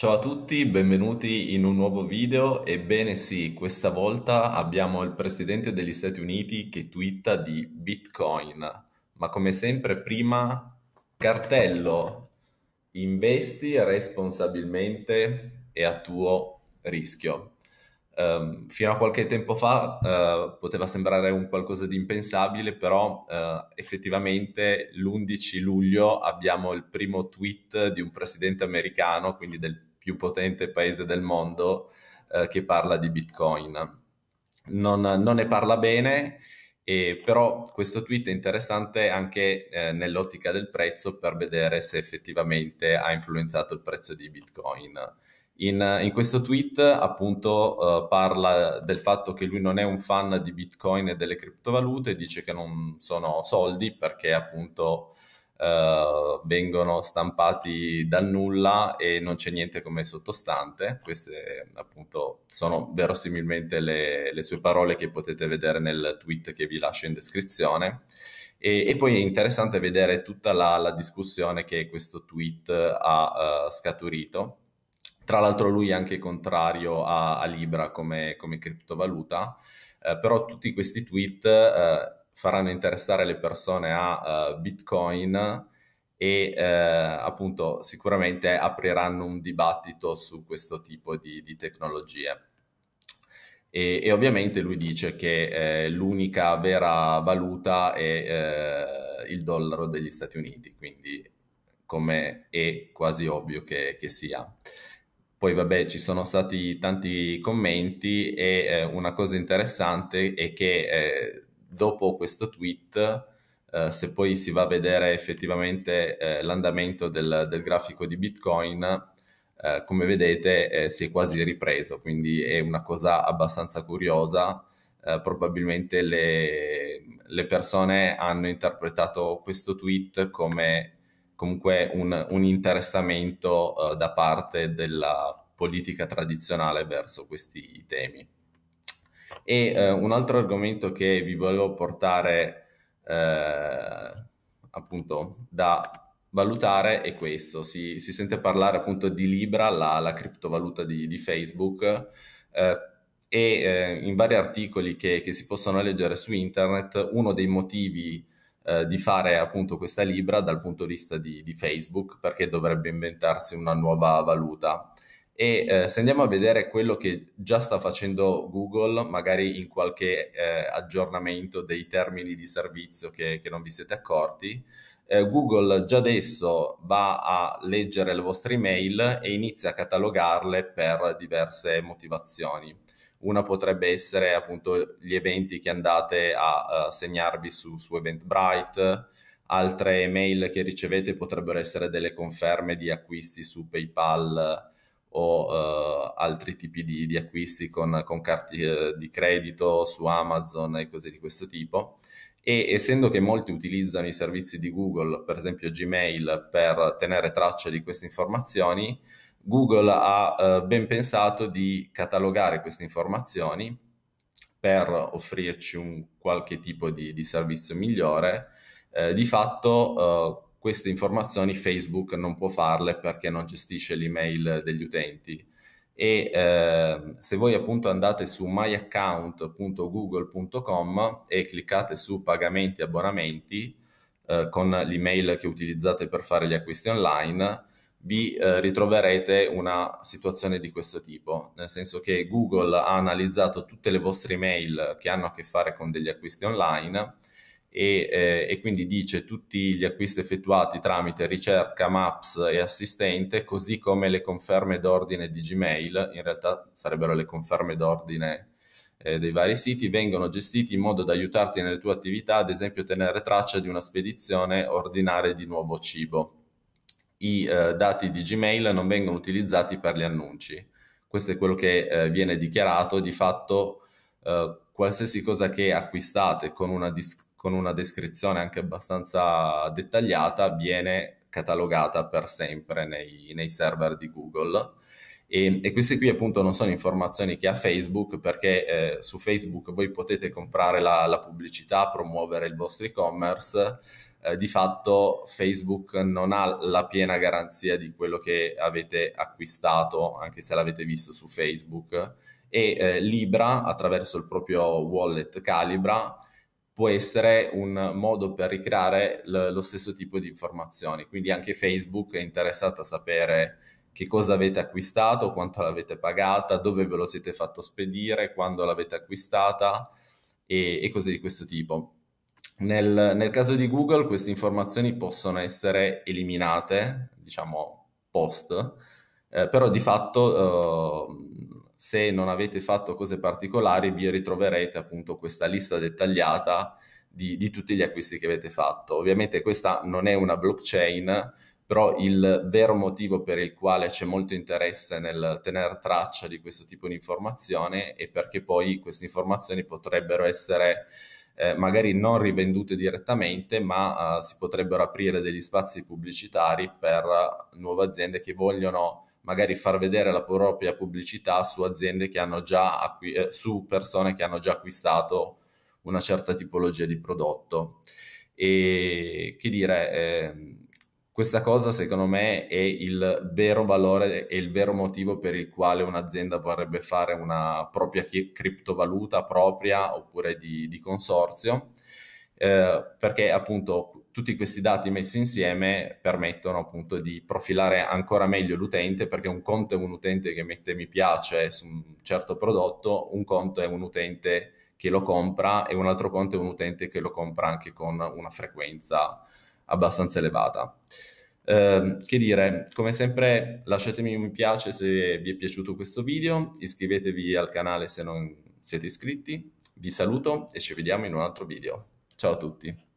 Ciao a tutti, benvenuti in un nuovo video. Ebbene sì, questa volta abbiamo il presidente degli Stati Uniti che twitta di Bitcoin, ma come sempre prima cartello, investi responsabilmente e a tuo rischio. Um, fino a qualche tempo fa uh, poteva sembrare un qualcosa di impensabile, però uh, effettivamente l'11 luglio abbiamo il primo tweet di un presidente americano, quindi del più potente paese del mondo eh, che parla di Bitcoin. Non, non ne parla bene, e, però questo tweet è interessante anche eh, nell'ottica del prezzo per vedere se effettivamente ha influenzato il prezzo di Bitcoin. In, in questo tweet appunto eh, parla del fatto che lui non è un fan di Bitcoin e delle criptovalute, dice che non sono soldi perché appunto eh, vengono stampati dal nulla e non c'è niente come sottostante. Queste appunto sono verosimilmente le, le sue parole che potete vedere nel tweet che vi lascio in descrizione. E, e, poi è interessante vedere tutta la, la discussione che questo tweet ha uh, scaturito. Tra l'altro lui è anche contrario a, a Libra come, come criptovaluta, eh, però tutti questi tweet eh, faranno interessare le persone a uh, Bitcoin e eh, appunto sicuramente apriranno un dibattito su questo tipo di, di tecnologie. E, e, ovviamente lui dice che eh, l'unica vera valuta è eh, il dollaro degli Stati Uniti, quindi come è quasi ovvio che, che sia. Poi vabbè, ci sono stati tanti commenti e eh, una cosa interessante è che eh, dopo questo tweet, eh, se poi si va a vedere effettivamente eh, l'andamento del, del, grafico di Bitcoin, eh, come vedete eh, si è quasi ripreso, quindi è una cosa abbastanza curiosa. Eh, probabilmente le, le, persone hanno interpretato questo tweet come comunque un, un interessamento da parte della politica tradizionale verso questi temi. E eh, un altro argomento che vi volevo portare eh, appunto da valutare è questo. Si, si, sente parlare appunto di Libra, la, la criptovaluta di, di Facebook. Eh, e eh, in vari articoli che, che, si possono leggere su internet, uno dei motivi eh, di fare appunto questa Libra dal punto di vista di, di Facebook, perché dovrebbe inventarsi una nuova valuta e eh, se andiamo a vedere quello che già sta facendo Google, magari in qualche eh, aggiornamento dei termini di servizio che, che non vi siete accorti, eh, Google già adesso va a leggere le vostre email e inizia a catalogarle per diverse motivazioni. Una potrebbe essere appunto gli eventi che andate a, a segnarvi su, su Eventbrite, altre email che ricevete potrebbero essere delle conferme di acquisti su PayPal o eh, altri tipi di, di acquisti con, con carte eh, di credito su Amazon e cose di questo tipo e essendo che molti utilizzano i servizi di Google, per esempio Gmail, per tenere traccia di queste informazioni, Google ha eh, ben pensato di catalogare queste informazioni per offrirci un qualche tipo di, di servizio migliore. Eh, di fatto eh, queste informazioni Facebook non può farle perché non gestisce l'email degli utenti. E eh, se voi appunto andate su myaccount.google.com e cliccate su pagamenti e abbonamenti eh, con l'email che utilizzate per fare gli acquisti online, vi eh, ritroverete una situazione di questo tipo, nel senso che Google ha analizzato tutte le vostre email che hanno a che fare con degli acquisti online e, eh, e, quindi dice tutti gli acquisti effettuati tramite ricerca, maps e assistente, così come le conferme d'ordine di Gmail, in realtà sarebbero le conferme d'ordine eh, dei vari siti, vengono gestiti in modo da aiutarti nelle tue attività, ad esempio tenere traccia di una spedizione ordinare di nuovo cibo. I eh, dati di Gmail non vengono utilizzati per gli annunci. Questo è quello che eh, viene dichiarato, di fatto eh, qualsiasi cosa che acquistate con una, dis- con una descrizione anche abbastanza dettagliata, viene catalogata per sempre nei, nei server di Google. E, e, queste qui appunto non sono informazioni che ha Facebook perché eh, su Facebook voi potete comprare la, la pubblicità, promuovere il vostro e-commerce, eh, di fatto Facebook non ha la piena garanzia di quello che avete acquistato, anche se l'avete visto su Facebook, e eh, Libra attraverso il proprio wallet Calibra può essere un modo per ricreare l- lo stesso tipo di informazioni. Quindi anche Facebook è interessato a sapere che cosa avete acquistato, quanto l'avete pagata, dove ve lo siete fatto spedire, quando l'avete acquistata e, e cose di questo tipo. Nel, nel, caso di Google queste informazioni possono essere eliminate, diciamo post, eh, però di fatto eh, se non avete fatto cose particolari vi ritroverete appunto questa lista dettagliata di, di tutti gli acquisti che avete fatto. Ovviamente questa non è una blockchain, però il vero motivo per il quale c'è molto interesse nel tenere traccia di questo tipo di informazione è perché poi queste informazioni potrebbero essere eh, magari non rivendute direttamente, ma eh, si potrebbero aprire degli spazi pubblicitari per nuove aziende che vogliono magari far vedere la propria pubblicità su aziende che hanno già acqui- eh, su persone che hanno già acquistato una certa tipologia di prodotto. E che dire, eh, questa cosa secondo me è il vero valore e il vero motivo per il quale un'azienda vorrebbe fare una propria chi- criptovaluta propria oppure di, di consorzio, eh, perché appunto tutti questi dati messi insieme permettono appunto di profilare ancora meglio l'utente, perché un conto è un utente che mette mi piace su un certo prodotto, un conto è un utente che lo compra e un altro conto è un utente che lo compra anche con una frequenza abbastanza elevata. Eh, che dire, come sempre lasciatemi un mi piace se vi è piaciuto questo video, iscrivetevi al canale se non siete iscritti, vi saluto e ci vediamo in un altro video. Ciao a tutti!